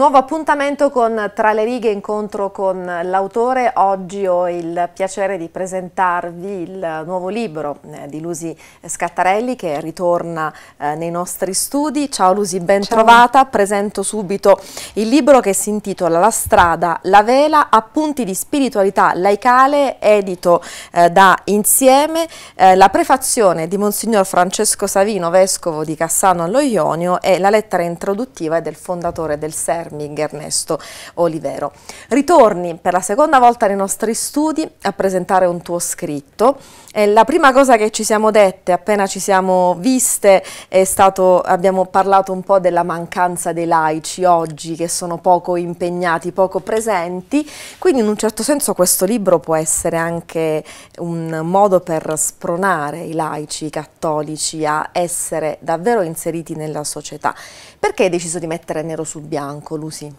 Nuovo appuntamento con Tra le righe, incontro con l'autore. Oggi ho il piacere di presentarvi il nuovo libro eh, di Lusi Scattarelli che ritorna eh, nei nostri studi. Ciao Lusi, ben Ciao. trovata. Presento subito il libro che si intitola La strada, la vela, appunti di spiritualità laicale, edito eh, da Insieme, la prefazione di Monsignor Francesco Savino, vescovo di Cassano allo Ionio e la lettera introduttiva del fondatore del SER Farming Ernesto Olivero. Ritorni per la seconda volta nei nostri studi a presentare un tuo scritto e la prima cosa che ci siamo dette appena ci siamo viste è stato, abbiamo parlato un po' della mancanza dei laici oggi che sono poco impegnati, poco presenti, quindi in un certo senso questo libro può essere anche un modo per spronare i laici i cattolici a essere davvero inseriti nella società. Perché hai deciso di mettere nero su bianco Solusi?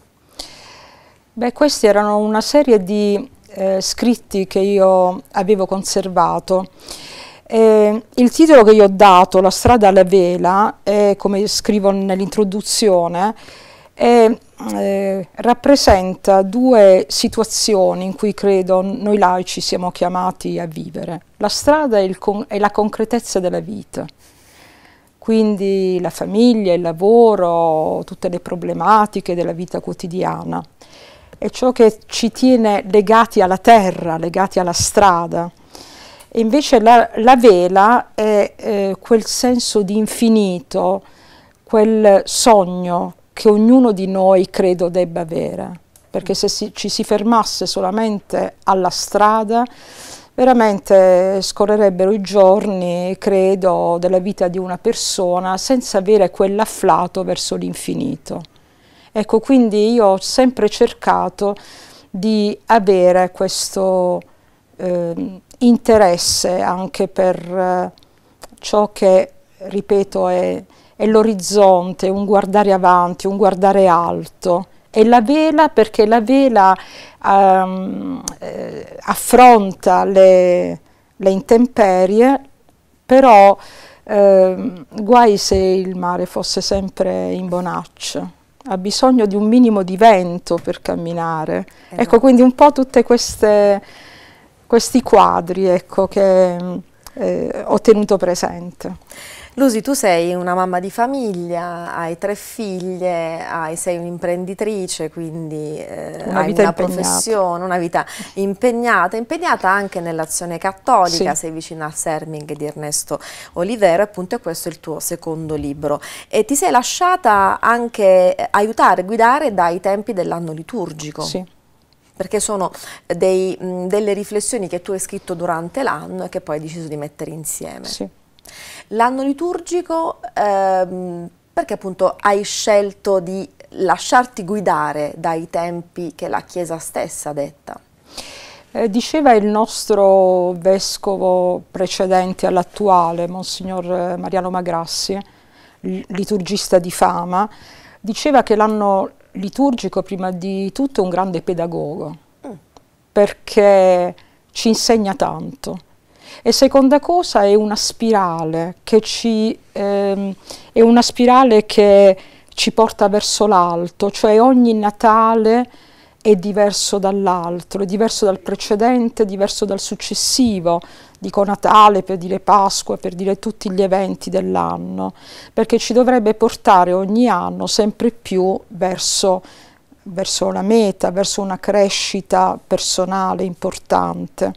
Beh, questi erano una serie di eh, scritti che io avevo conservato. Eh, il titolo che io ho dato, La strada alla vela, è, come scrivo nell'introduzione, eh, rappresenta due situazioni in cui credo noi laici siamo chiamati a vivere. La strada è, è la concretezza della vita, quindi la famiglia, il lavoro, tutte le problematiche della vita quotidiana. È ciò che ci tiene legati alla terra, legati alla strada. E invece la, la vela è eh, quel senso di infinito, quel sogno che ognuno di noi credo debba avere, perché se si, ci si fermasse solamente alla strada, veramente scorrerebbero i giorni, credo, della vita di una persona senza avere quell'afflato verso l'infinito. Ecco, quindi io ho sempre cercato di avere questo eh, interesse anche per eh, ciò che, ripeto, è, è l'orizzonte, un guardare avanti, un guardare alto e la vela perché la vela um, eh, affronta le, le, intemperie, però eh, guai se il mare fosse sempre in bonaccia ha bisogno di un minimo di vento per camminare. Eh ecco, no. quindi un po' tutti questi quadri ecco, che eh, ho tenuto presente. Lusi, tu sei una mamma di famiglia, hai tre figlie, hai, sei un'imprenditrice, quindi eh, una hai una professione, una vita impegnata, impegnata anche nell'azione cattolica, sì. sei vicina al Serming di Ernesto Olivero, appunto e questo è il tuo secondo libro. E ti sei lasciata anche eh, aiutare, guidare dai tempi dell'anno liturgico. Sì perché sono dei, mh, delle riflessioni che tu hai scritto durante l'anno e che poi hai deciso di mettere insieme. Sì. L'anno liturgico, ehm, perché appunto hai scelto di lasciarti guidare dai tempi che la Chiesa stessa detta? Eh, diceva il nostro vescovo precedente all'attuale, Monsignor eh, Mariano Magrassi, liturgista di fama, diceva che l'anno liturgico prima di tutto è un grande pedagogo, mm. perché ci insegna tanto e seconda cosa è una spirale che ci, ehm, è una spirale che ci porta verso l'alto, cioè ogni Natale è diverso dall'altro, è diverso dal precedente, è diverso dal successivo, dico Natale per dire Pasqua, per dire tutti gli eventi dell'anno, perché ci dovrebbe portare ogni anno sempre più verso verso la meta, verso una crescita personale importante.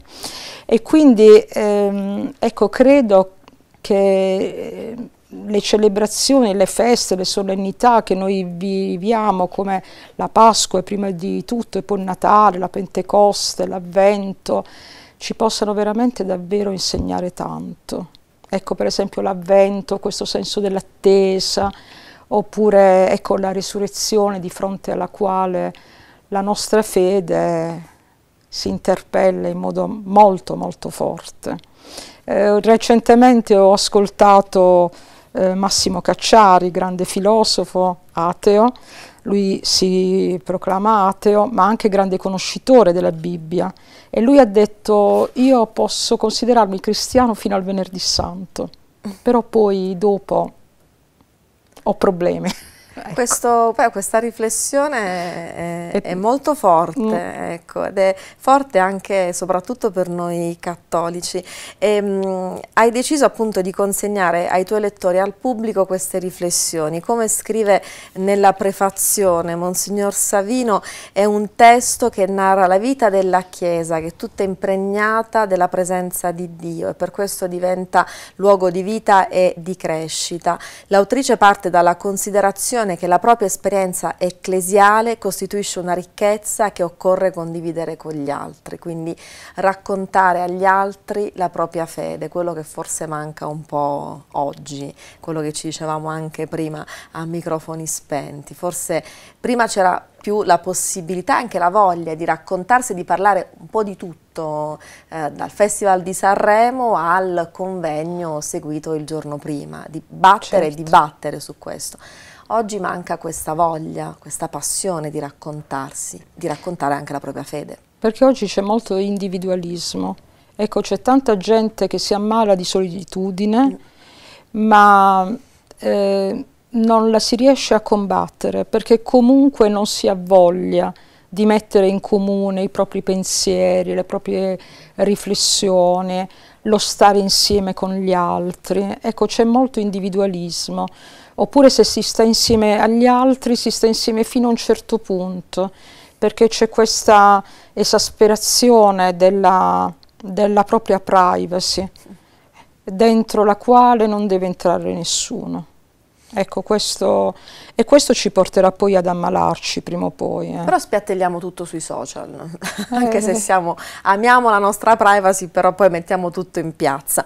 E quindi ehm, ecco, credo che ehm, le celebrazioni, le feste, le solennità che noi viviamo come la Pasqua e prima di tutto e poi il Natale, la Pentecoste, l'Avvento, ci possano veramente davvero insegnare tanto. Ecco per esempio l'Avvento, questo senso dell'attesa, oppure ecco, la risurrezione di fronte alla quale la nostra fede si interpella in modo molto molto forte. Eh, recentemente ho ascoltato eh, Massimo Cacciari, grande filosofo ateo, lui si proclama ateo ma anche grande conoscitore della Bibbia e lui ha detto io posso considerarmi cristiano fino al venerdì santo, però poi dopo ho problemi. Ecco. Questo, beh, questa riflessione è, è, molto forte, mm. ecco, ed è forte anche e soprattutto per noi cattolici. E, ehm, mh, hai deciso appunto di consegnare ai tuoi lettori, al pubblico, queste riflessioni. Come scrive nella prefazione Monsignor Savino, è un testo che narra la vita della Chiesa, che è tutta impregnata della presenza di Dio e per questo diventa luogo di vita e di crescita. L'autrice parte dalla considerazione convinzione che la propria esperienza ecclesiale costituisce una ricchezza che occorre condividere con gli altri, quindi raccontare agli altri la propria fede, quello che forse manca un po' oggi, quello che ci dicevamo anche prima a microfoni spenti. Forse prima c'era più la possibilità, anche la voglia di raccontarsi, di parlare un po' di tutto, eh, dal Festival di Sanremo al convegno seguito il giorno prima, di battere e dibattere certo. su questo. Oggi manca questa voglia, questa passione di raccontarsi, di raccontare anche la propria fede. Perché oggi c'è molto individualismo. Ecco, c'è tanta gente che si ammala di solitudine, mm. ma eh, non la si riesce a combattere perché comunque non si ha voglia di mettere in comune i propri pensieri, le proprie riflessioni, lo stare insieme con gli altri. Ecco, c'è molto individualismo oppure se si sta insieme agli altri, si sta insieme fino a un certo punto, perché c'è questa esasperazione della, della propria privacy, dentro la quale non deve entrare nessuno. Ecco, questo, e questo ci porterà poi ad ammalarci prima o poi. Eh. Però spiattelliamo tutto sui social, no? Eh, anche se eh. siamo, amiamo la nostra privacy, però poi mettiamo tutto in piazza.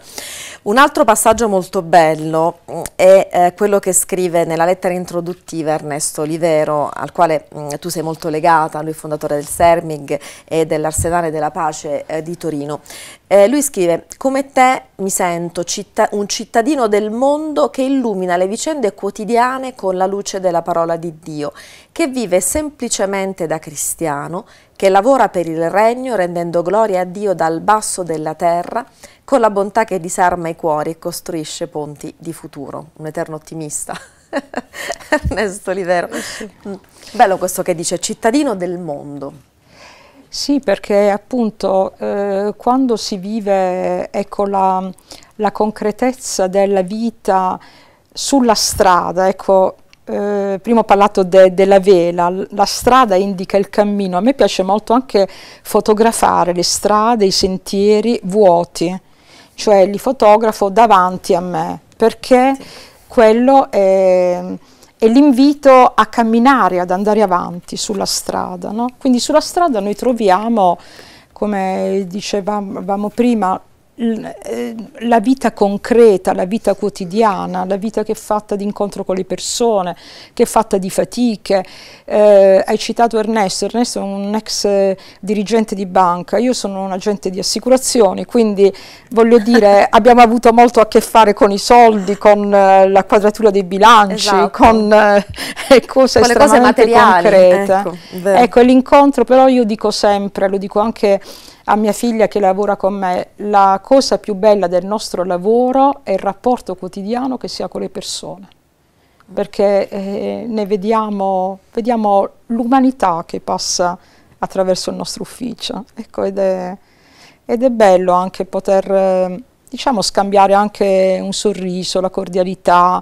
Un altro passaggio molto bello mm, è eh, quello che scrive nella lettera introduttiva Ernesto Olivero, al quale mh, mm, tu sei molto legata, lui è fondatore del Sermig e dell'Arsenale della Pace eh, di Torino. lui scrive, come te mi sento citt un cittadino del mondo che illumina le vicende quotidiane con la luce della parola di Dio, che vive semplicemente da cristiano, che lavora per il regno rendendo gloria a Dio dal basso della terra, con la bontà che disarma i cuori e costruisce ponti di futuro. Un eterno ottimista. Ernesto Livero. Eh, mm. Bello questo che dice cittadino del mondo. Sì, perché appunto eh, quando si vive ecco, la, la concretezza della vita sulla strada, ecco, eh, prima ho parlato de, della vela, la strada indica il cammino, a me piace molto anche fotografare le strade, i sentieri vuoti, cioè li fotografo davanti a me, perché sì. quello è, è l'invito a camminare, ad andare avanti sulla strada. No? Quindi sulla strada noi troviamo, come dicevamo prima, eh, la vita concreta, la vita quotidiana, la vita che è fatta di incontro con le persone, che è fatta di fatiche. Eh, hai citato Ernesto, Ernesto è un ex eh, dirigente di banca, io sono un agente di assicurazioni, quindi voglio dire abbiamo avuto molto a che fare con i soldi, con eh, la quadratura dei bilanci, esatto. con eh, cose con estremamente cose concrete. Ecco, ecco l'incontro però io dico sempre, lo dico anche a mia figlia che lavora con me, la cosa più bella del nostro lavoro è il rapporto quotidiano che si ha con le persone, perché eh, ne vediamo, vediamo l'umanità che passa attraverso il nostro ufficio. Ecco, ed, è, ed è bello anche poter diciamo, scambiare anche un sorriso, la cordialità,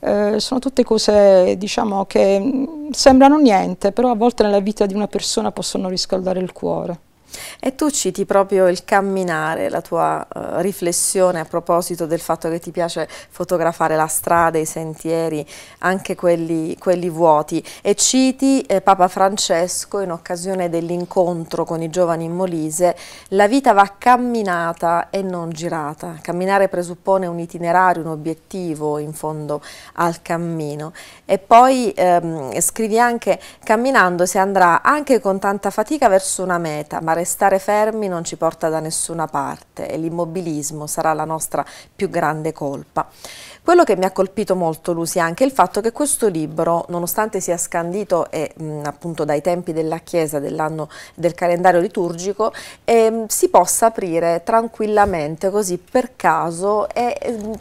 eh, sono tutte cose diciamo, che sembrano niente, però a volte nella vita di una persona possono riscaldare il cuore. E tu citi proprio il camminare, la tua uh, riflessione a proposito del fatto che ti piace fotografare la strada, i sentieri, anche quelli, quelli vuoti. E citi eh, Papa Francesco in occasione dell'incontro con i giovani in Molise, la vita va camminata e non girata. Camminare presuppone un itinerario, un obiettivo in fondo al cammino. E poi ehm, scrivi anche camminando si andrà anche con tanta fatica verso una meta, ma fare, stare fermi non ci porta da nessuna parte e l'immobilismo sarà la nostra più grande colpa. Quello che mi ha colpito molto, Lucia, è anche il fatto che questo libro, nonostante sia scandito eh, appunto dai tempi della Chiesa dell'anno del calendario liturgico, eh, si possa aprire tranquillamente così per caso e mm,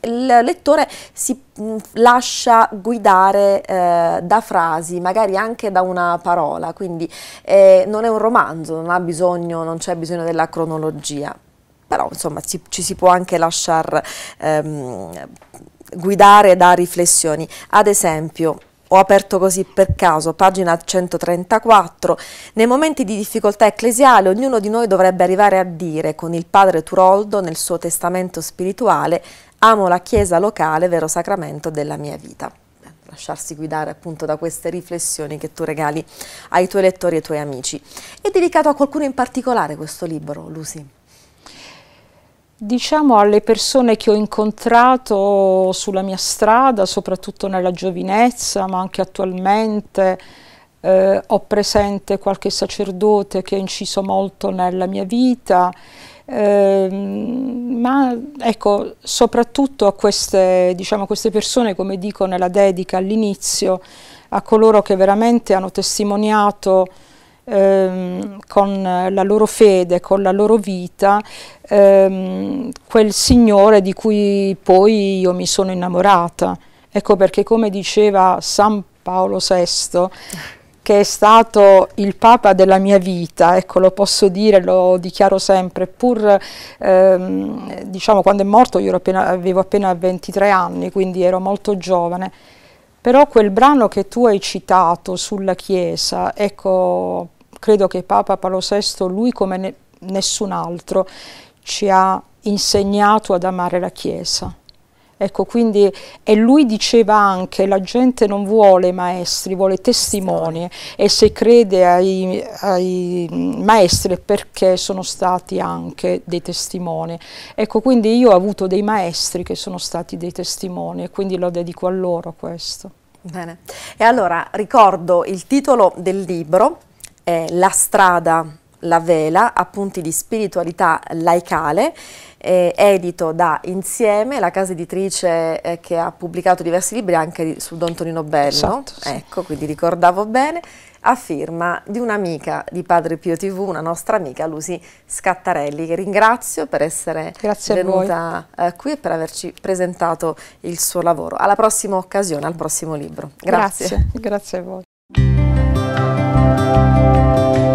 il lettore si mm, lascia guidare eh, da frasi, magari anche da una parola, quindi eh, non è un romanzo, non, bisogno, non c'è bisogno della cronologia, però insomma ci, ci si può anche lasciare ehm, guidare da riflessioni. Ad esempio, ho aperto così per caso, pagina 134. Nei momenti di difficoltà ecclesiale ognuno di noi dovrebbe arrivare a dire, con il padre Turoldo nel suo testamento spirituale, Amo la Chiesa locale, vero sacramento della mia vita lasciarsi guidare appunto da queste riflessioni che tu regali ai tuoi lettori e ai tuoi amici. È dedicato a qualcuno in particolare questo libro, Lucy? Diciamo alle persone che ho incontrato sulla mia strada, soprattutto nella giovinezza, ma anche attualmente, eh, ho presente qualche sacerdote che ha inciso molto nella mia vita Ehm, ma ecco, soprattutto a queste, diciamo, queste persone, come dico nella dedica all'inizio, a coloro che veramente hanno testimoniato ehm, con la loro fede, con la loro vita, ehm, quel Signore di cui poi io mi sono innamorata. Ecco perché come diceva San Paolo VI, che è stato il Papa della mia vita, ecco lo posso dire, lo dichiaro sempre, pur ehm, diciamo quando è morto io appena, avevo appena 23 anni, quindi ero molto giovane, però quel brano che tu hai citato sulla Chiesa, ecco credo che Papa Paolo VI, lui come ne nessun altro, ci ha insegnato ad amare la Chiesa. Ecco, quindi, e lui diceva anche, la gente non vuole maestri, vuole testimoni e se crede ai, ai maestri è perché sono stati anche dei testimoni. Ecco, quindi io ho avuto dei maestri che sono stati dei testimoni e quindi lo dedico a loro questo. Bene, e allora ricordo il titolo del libro, è La strada la Vela, appunti di spiritualità laicale, eh, edito da Insieme, la casa editrice eh, che ha pubblicato diversi libri anche di, su Don Tonino Bello, esatto, sì. ecco, quindi ricordavo bene, a firma di un'amica di Padre Pio TV, una nostra amica Lucy Scattarelli, che ringrazio per essere Grazie venuta eh, qui e per averci presentato il suo lavoro. Alla prossima occasione, al prossimo libro. Grazie. Grazie, Grazie a voi.